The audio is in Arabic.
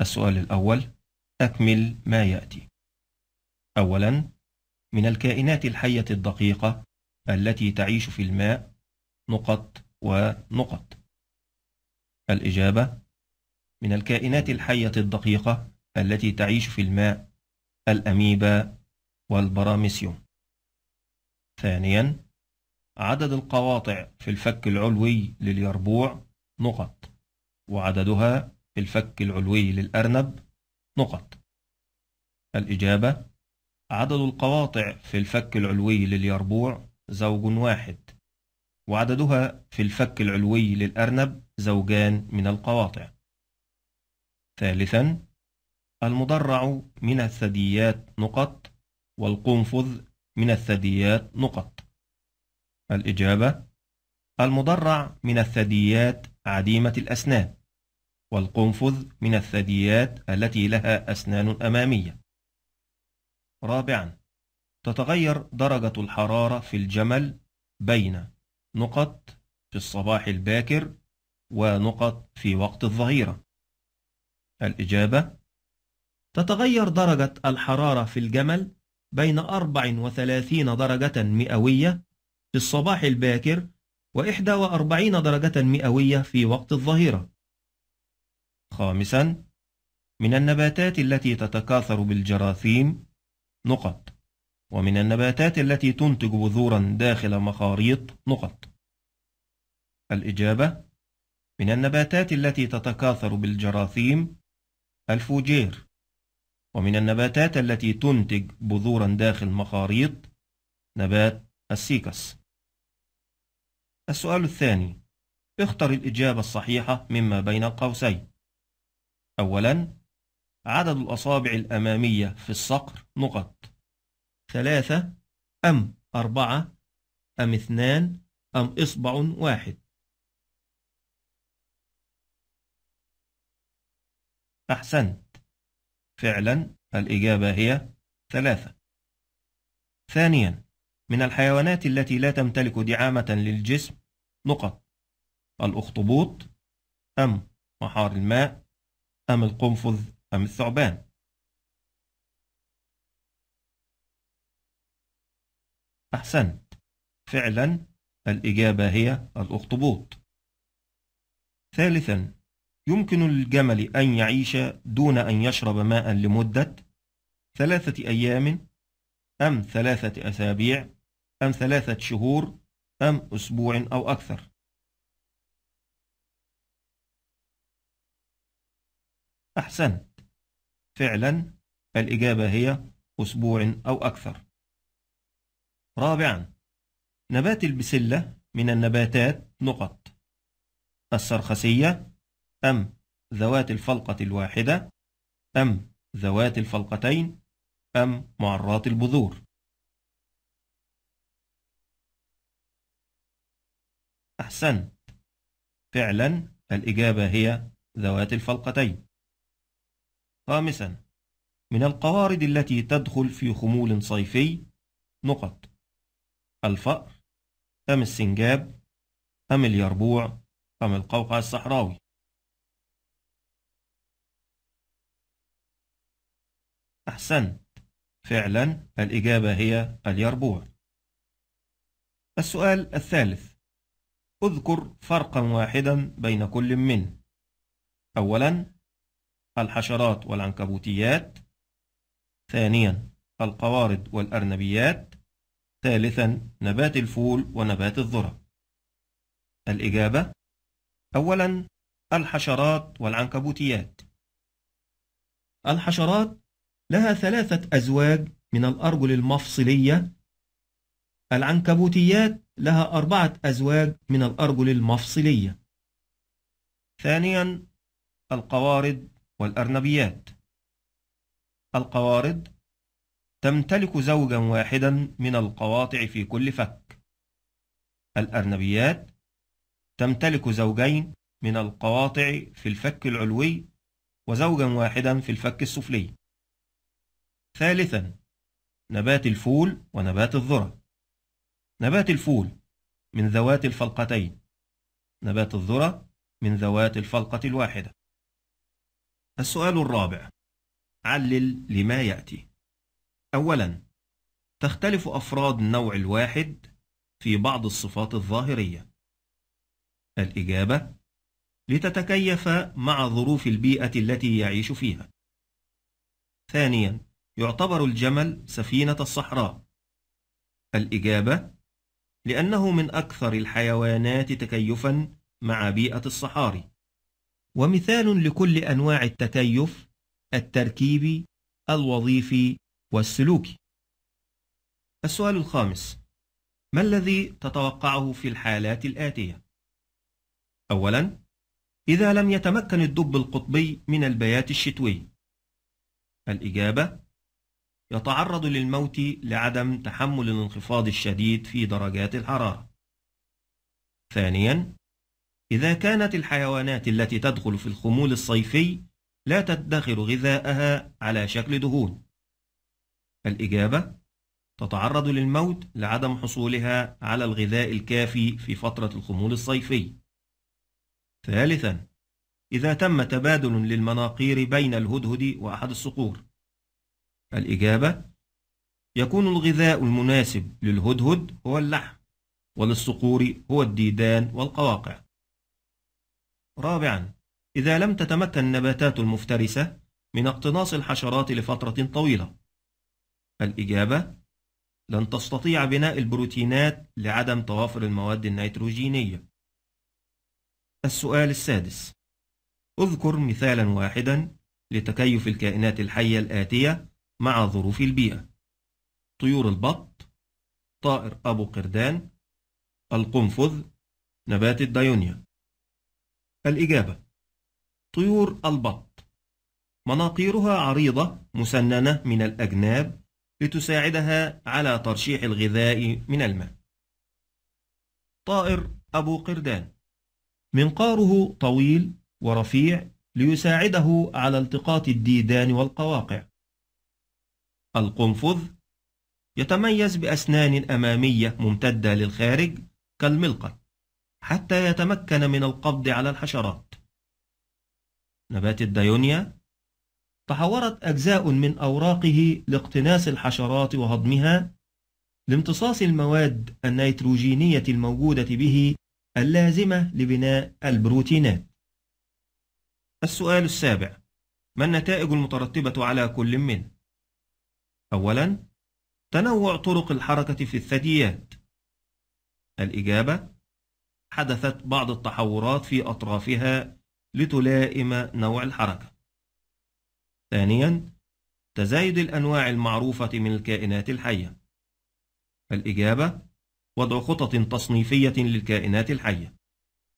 السؤال الأول أكمل ما يأتي أولا من الكائنات الحية الدقيقة التي تعيش في الماء نقط ونقط الإجابة من الكائنات الحية الدقيقة التي تعيش في الماء الأميبا والبراميسيوم ثانيا عدد القواطع في الفك العلوي لليربوع نقط وعددها الفك العلوي للأرنب نقط الإجابة عدد القواطع في الفك العلوي لليربوع زوج واحد وعددها في الفك العلوي للأرنب زوجان من القواطع ثالثا المضرع من الثدييات نقط والقنفذ من الثدييات نقط الإجابة المضرع من الثدييات عديمة الأسنان والقنفذ من الثدييات التي لها أسنان أمامية رابعا تتغير درجة الحرارة في الجمل بين نقط في الصباح الباكر ونقط في وقت الظهيرة الإجابة تتغير درجة الحرارة في الجمل بين 34 درجة مئوية في الصباح الباكر و41 درجة مئوية في وقت الظهيرة خامسا من النباتات التي تتكاثر بالجراثيم نقط ومن النباتات التي تنتج بذورا داخل مخاريط نقط الإجابة من النباتات التي تتكاثر بالجراثيم الفوجير ومن النباتات التي تنتج بذورا داخل مخاريط نبات السيكس السؤال الثاني اختر الإجابة الصحيحة مما بين القوسين أولا عدد الأصابع الأمامية في الصقر نقط ثلاثة أم أربعة أم اثنان أم إصبع واحد أحسنت فعلا الإجابة هي ثلاثة ثانيا من الحيوانات التي لا تمتلك دعامة للجسم نقط الأخطبوط أم محار الماء أم القنفذ أم الثعبان أحسنت فعلا الإجابة هي الأخطبوط ثالثا يمكن للجمل أن يعيش دون أن يشرب ماء لمدة ثلاثة أيام أم ثلاثة أسابيع أم ثلاثة شهور أم أسبوع أو أكثر أحسنت فعلا الإجابة هي أسبوع أو أكثر رابعا نبات البسلة من النباتات نقط السرخسية أم ذوات الفلقة الواحدة أم ذوات الفلقتين أم معرات البذور أحسنت فعلا الإجابة هي ذوات الفلقتين خامسا من القوارض التي تدخل في خمول صيفي نقط الفأر أم السنجاب أم اليربوع أم القوقع الصحراوي أحسنت فعلا الإجابة هي اليربوع السؤال الثالث اذكر فرقا واحدا بين كل من أولا الحشرات والعنكبوتيات ثانيا القوارض والأرنبيات ثالثا نبات الفول ونبات الذرة الإجابة أولا الحشرات والعنكبوتيات الحشرات لها ثلاثة أزواج من الأرجل المفصلية العنكبوتيات لها أربعة أزواج من الأرجل المفصلية ثانيا القوارض والأرنبيات القوارض تمتلك زوجا واحدا من القواطع في كل فك الأرنبيات تمتلك زوجين من القواطع في الفك العلوي وزوجا واحدا في الفك السفلي ثالثا نبات الفول ونبات الذرة نبات الفول من ذوات الفلقتين نبات الذرة من ذوات الفلقة الواحدة السؤال الرابع علل لما يأتي أولا تختلف أفراد النوع الواحد في بعض الصفات الظاهرية الإجابة لتتكيف مع ظروف البيئة التي يعيش فيها ثانيا يعتبر الجمل سفينة الصحراء الإجابة لأنه من أكثر الحيوانات تكيفا مع بيئة الصحاري ومثال لكل أنواع التكيف التركيبي الوظيفي والسلوكي السؤال الخامس ما الذي تتوقعه في الحالات الآتية؟ أولا إذا لم يتمكن الدب القطبي من البيات الشتوي الإجابة يتعرض للموت لعدم تحمل الانخفاض الشديد في درجات الحرارة ثانيا إذا كانت الحيوانات التي تدخل في الخمول الصيفي لا تدخر غذاءها على شكل دهون الإجابة تتعرض للموت لعدم حصولها على الغذاء الكافي في فترة الخمول الصيفي ثالثا إذا تم تبادل للمناقير بين الهدهد وأحد الصقور الإجابة يكون الغذاء المناسب للهدهد هو اللحم وللصقور هو الديدان والقواقع رابعا إذا لم تتمكن النباتات المفترسة من اقتناص الحشرات لفترة طويلة الإجابة لن تستطيع بناء البروتينات لعدم توافر المواد النيتروجينية السؤال السادس اذكر مثالا واحدا لتكيف الكائنات الحية الآتية مع ظروف البيئة طيور البط طائر أبو قردان القنفذ نبات الدايونيا الإجابة طيور البط مناقيرها عريضة مسننة من الأجناب لتساعدها على ترشيح الغذاء من الماء طائر أبو قردان منقاره طويل ورفيع ليساعده على التقاط الديدان والقواقع القنفذ يتميز بأسنان أمامية ممتدة للخارج كالملقط حتى يتمكن من القبض على الحشرات نبات الدايونيا تحورت أجزاء من أوراقه لاقتناس الحشرات وهضمها لامتصاص المواد النيتروجينية الموجودة به اللازمة لبناء البروتينات السؤال السابع ما النتائج المترتبة على كل منه؟ أولا تنوع طرق الحركة في الثدييات الإجابة حدثت بعض التحورات في أطرافها لتلائم نوع الحركة ثانيا تزايد الأنواع المعروفة من الكائنات الحية الإجابة وضع خطط تصنيفية للكائنات الحية